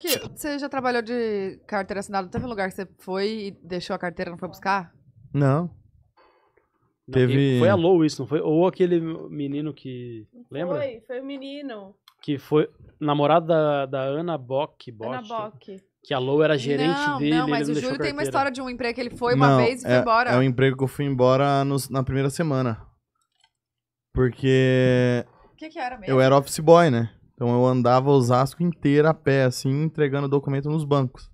Que, você já trabalhou de carteira assinada? Teve lugar que você foi e deixou a carteira e não foi buscar? Não. Não, Teve... Foi a Lou isso, não foi? Ou aquele menino que. Lembra? Foi, foi o menino. Que foi namorado da, da Ana Bock. Bosch, Ana Bock. Que a Lou era gerente não, dele. Não, mas o Júlio tem uma história de um emprego que ele foi uma não, vez e é, foi embora. É um emprego que eu fui embora na primeira semana. Porque. O que, que era mesmo? Eu era office boy, né? Então eu andava Osasco inteira a pé, assim, entregando documento nos bancos.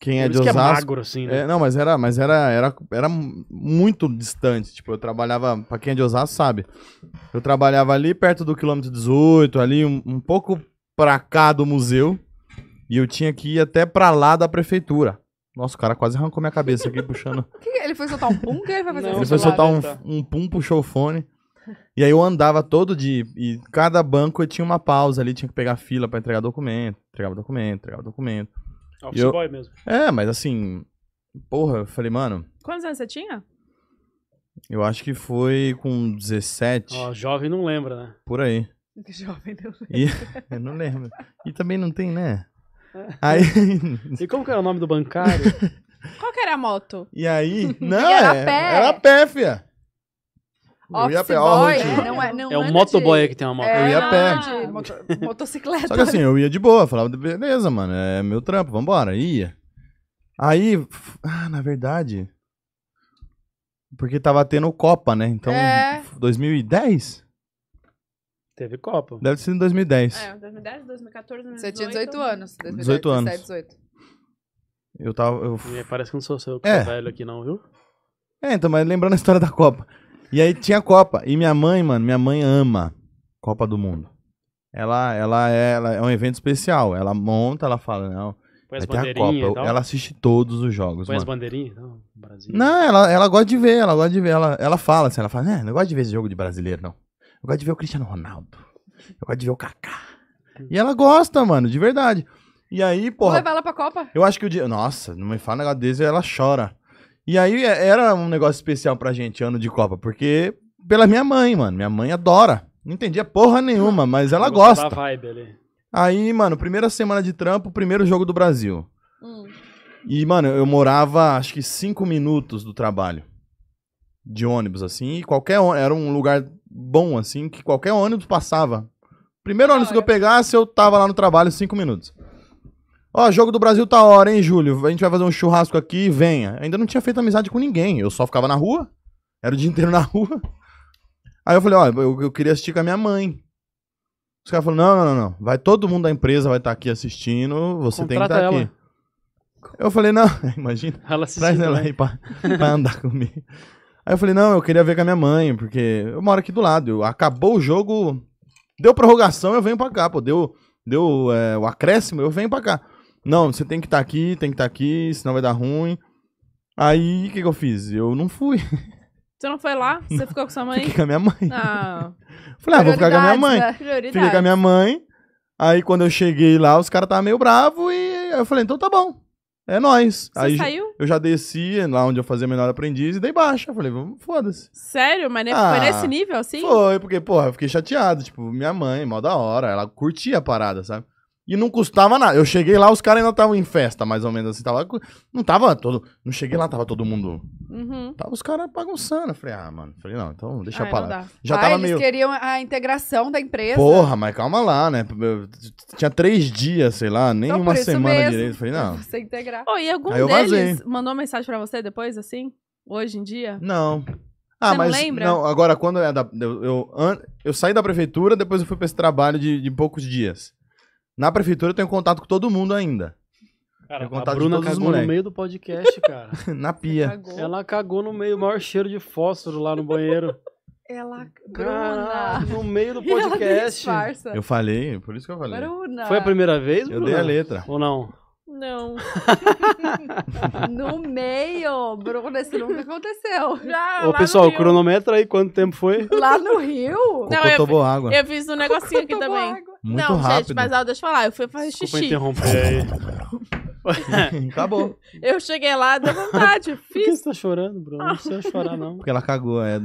Quem é de Osasco. Que é magro, assim, né? É, não, mas era, mas era, era, era muito distante. Tipo, eu trabalhava, pra quem é de Osasco sabe. Eu trabalhava ali perto do quilômetro 18, ali um, um pouco pra cá do museu. E eu tinha que ir até pra lá da prefeitura. Nossa, o cara quase arrancou minha cabeça aqui puxando. Que, é? ele foi soltar um pum? Que ele vai fazer Não, ele foi soltar um, um pum, puxou o fone. E aí eu andava todo dia e cada banco eu tinha uma pausa ali, tinha que pegar fila para entregar documento, entregava documento, entregava documento. Office eu... boy mesmo. É, mas assim, porra, eu falei, mano. Quantos anos você tinha? Eu acho que foi com 17. Ó, jovem não lembra, né? Por aí. Jovem não lembra. E... não lembro. E também não tem, né? É. Aí... E como que era o nome do bancário? Qual que era a moto? E aí? Não, e era é, pé. Era pé, fia. Eu ia a pé, ó, boy, é, não é, não é o motoboy de... que tem uma moto. É, eu ia a pé. Moto, motocicleta. Só que assim, eu ia de boa, falava, beleza, mano, é meu trampo, vambora, ia. Aí, ah, na verdade, porque tava tendo Copa, né? Então, é. 2010? Teve Copa. Deve ser em 2010. É, 2010, 2014, 2018. Você tinha 18 anos. 18 anos. 17, 18. Eu tava. Eu... Parece que não sou seu que é. é. velho aqui, não, viu? É, então, mas lembrando a história da Copa. E aí tinha Copa. E minha mãe, mano, minha mãe ama Copa do Mundo. Ela, ela, é, ela é um evento especial. Ela monta, ela fala, não. Põe vai ter a Copa. Ela assiste todos os jogos. Põe mano. as bandeirinhas? Não, Brasil. Não, ela, ela gosta de ver, ela gosta de ver. Ela, ela fala assim, ela fala, né, não gosto de ver esse jogo de brasileiro, não. Eu gosto de ver o Cristiano Ronaldo. Eu gosto de ver o Kaká. E ela gosta, mano, de verdade. E aí, porra. Vou levar ela pra Copa? Eu acho que o dia. Nossa, não me fala um negócio desse, ela chora. E aí é, era um negócio especial pra gente, ano de Copa, porque pela minha mãe, mano. Minha mãe adora. Não entendia porra nenhuma, mas ela gosta. Da vibe ali. Aí, mano, primeira semana de trampo, primeiro jogo do Brasil. Hum. E, mano, eu morava acho que cinco minutos do trabalho. De ônibus, assim. E qualquer ônibus, Era um lugar bom, assim, que qualquer ônibus passava. Primeiro ônibus ah, que eu pegasse, eu tava lá no trabalho cinco minutos. Ó, jogo do Brasil tá hora, hein, Júlio? A gente vai fazer um churrasco aqui, venha. Ainda não tinha feito amizade com ninguém, eu só ficava na rua. Era o dia inteiro na rua. Aí eu falei, ó, eu, eu, queria assistir com a minha mãe. Os caras falaram, não, não, não, não. Vai todo mundo da empresa, vai estar tá aqui assistindo, você Contrata tem que estar tá aqui. Eu falei, não, imagina. Ela traz ela aí pra, pra andar comigo. Aí eu falei, não, eu queria ver com a minha mãe, porque eu moro aqui do lado. Eu, acabou o jogo, deu prorrogação, eu venho pra cá, pô. Deu, deu é, o acréscimo, eu venho pra cá. Não, você tem que estar tá aqui, tem que estar tá aqui, senão vai dar ruim. Aí, o que, que eu fiz? Eu não fui. Você não foi lá? Você ficou com sua mãe? Fiquei com a minha mãe. Ah. Falei, ah, vou ficar com a minha mãe. Né? Fiquei com a minha mãe. Aí, quando eu cheguei lá, os caras estavam meio bravos e eu falei, então tá bom. É nós. Você aí saiu? Eu já desci lá onde eu fazia menor aprendiz e dei baixa. Eu falei, foda-se. Sério? Mas ah, foi nesse nível assim? Foi, porque, porra, eu fiquei chateado. Tipo, minha mãe, mó da hora. Ela curtia a parada, sabe? E não custava nada. Eu cheguei lá, os caras ainda estavam em festa, mais ou menos assim. Tava, não tava todo. Não cheguei lá, tava todo mundo. Uhum. Tava os caras bagunçando. Eu falei, ah, mano. falei, não, então deixa ah, pra lá. Já ah, tava eles meio. queriam a integração da empresa. Porra, mas calma lá, né? tinha três dias, sei lá, nem então, uma semana mesmo. direito. falei, não. Você integrar. Oh, e algum Aí deles mandou mensagem pra você depois, assim? Hoje em dia? Não. Ah, Você mas. Não lembra? Não, agora quando é da. Eu, eu, eu, saí da prefeitura, depois eu fui pra esse trabalho de, de poucos dias. Na prefeitura eu tenho contato com todo mundo ainda. Cara, tenho contato a Bruna cagou no meio do podcast, cara. Na pia. Cagou. Ela cagou no meio, o maior cheiro de fósforo lá no banheiro. Ela. cagou no meio do podcast. eu falei, por isso que eu falei. Bruna. Foi a primeira vez, Bruna? Eu dei a letra. Ou não? Não. no meio, Bruna, isso nunca aconteceu. Já, Ô, pessoal, cronometra aí quanto tempo foi? Lá no Rio? Não, eu, água. eu fiz um negocinho Cocô aqui também. Água. Muito não, rápido. gente, mas ó, deixa eu falar, eu fui fazer Desculpa xixi. interromper Acabou. Eu cheguei lá, deu vontade. Fiz. Por que você tá chorando, Bruno? Não precisa chorar, não. Porque ela cagou, é,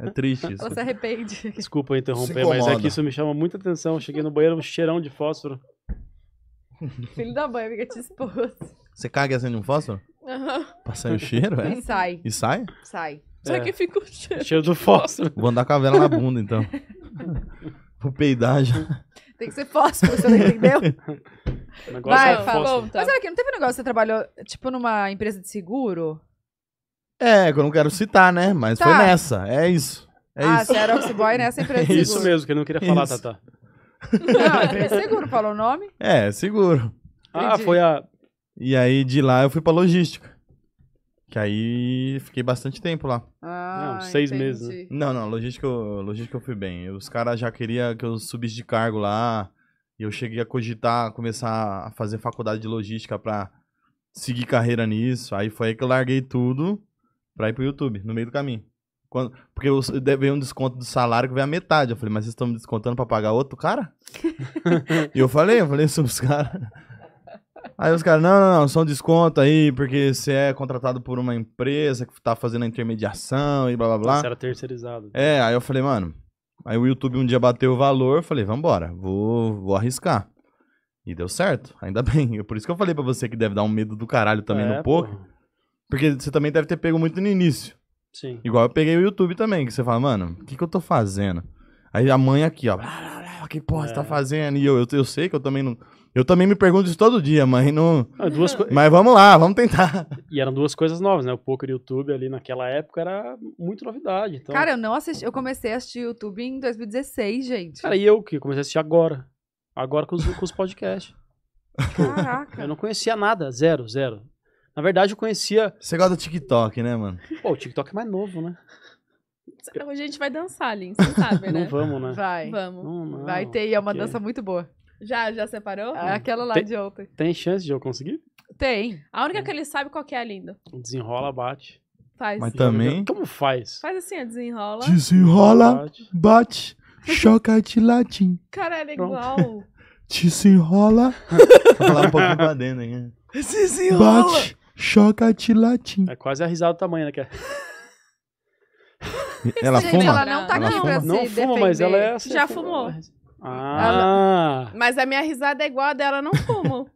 é triste isso. Você arrepende. Desculpa interromper, mas é que isso me chama muita atenção. Eu cheguei no banheiro, um cheirão de fósforo. Filho da mãe, amiga, te expôs. Você caga e acende um fósforo? Aham. Uhum. o cheiro, é? E sai. E sai? Sai. Só é. que fica o cheiro. Cheiro do fósforo. Vou andar com a vela na bunda, então. Vou peidar já. Tem que ser fósforo, você não entendeu? o Vai, é Conta. Mas olha que não teve um negócio que você trabalhou, tipo, numa empresa de seguro? É, que eu não quero citar, né? Mas Tá. foi nessa. É isso. É ah, isso. você era office boy nessa empresa de É seguro. isso mesmo que eu não queria falar, Isso. Tata. Não, seguro, falou o nome. É, seguro. Ah, foi a. E aí de lá eu fui pra logística. Que aí fiquei bastante tempo lá. Ah, não, seis entendi. meses. Né? Não, não, logística, logística eu fui bem. Os caras já queriam que eu subisse de cargo lá. E eu cheguei a cogitar começar a fazer faculdade de logística pra seguir carreira nisso. Aí foi aí que eu larguei tudo pra ir pro YouTube, no meio do caminho. Quando, porque eu veio um desconto do salário que veio a metade. Eu falei, mas vocês estão me descontando pra pagar outro cara? e eu falei, eu falei sobre os caras. Aí os caras, não, não, não, só um desconto aí, porque você é contratado por uma empresa que tá fazendo a intermediação e blá blá blá. Você era terceirizado. É, aí eu falei, mano. Aí o YouTube um dia bateu o valor, eu falei, vambora, vou, vou arriscar. E deu certo, ainda bem. É por isso que eu falei para você que deve dar um medo do caralho também é, no pouco. Porque você também deve ter pego muito no início. Sim. Igual eu peguei o YouTube também, que você fala, mano, o que, que eu tô fazendo? Aí a mãe aqui, ó que porra é. você tá é. fazendo? E eu, eu, eu, sei que eu também não. Eu também me pergunto isso todo dia, mas não. Ah, co... Mas vamos lá, vamos tentar. E eram duas coisas novas, né? O poker e o YouTube ali naquela época era muito novidade. Então... Cara, eu não assisti. Eu comecei a assistir YouTube em 2016, gente. Cara, e eu que comecei a assistir agora. Agora com os, com os podcasts. Tipo, Caraca. Eu não conhecia nada, zero, zero. Na verdade, eu conhecia. Você gosta do TikTok, né, mano? Pô, o TikTok é mais novo, né? Então, a gente vai dançar, Lin, você sabe, né? Não vamos, né? Vai. Vamos. Não, não. Vai ter, e é uma dança muito boa. Já, já separou? É. Aquela lá tem, de ontem. Tem chance de eu conseguir? Tem. A única que ele sabe qual que é, linda. Desenrola, bate. Faz. Mas também... Como faz? Faz assim, desenrola. Desenrola, bate, bate choca de latim. Cara, é Pronto. igual. Desenrola. Vou falar um pouquinho pra dentro, hein? Desenrola. Bate, choca de latim. É quase a risada do tamanho, né? Que é... Ela fuma? Ela não tá ela aqui fuma? Não fuma, mas ela é... Assim, Já fumou. Ah. Ela... Mas a minha risada é igual a dela, não fumo.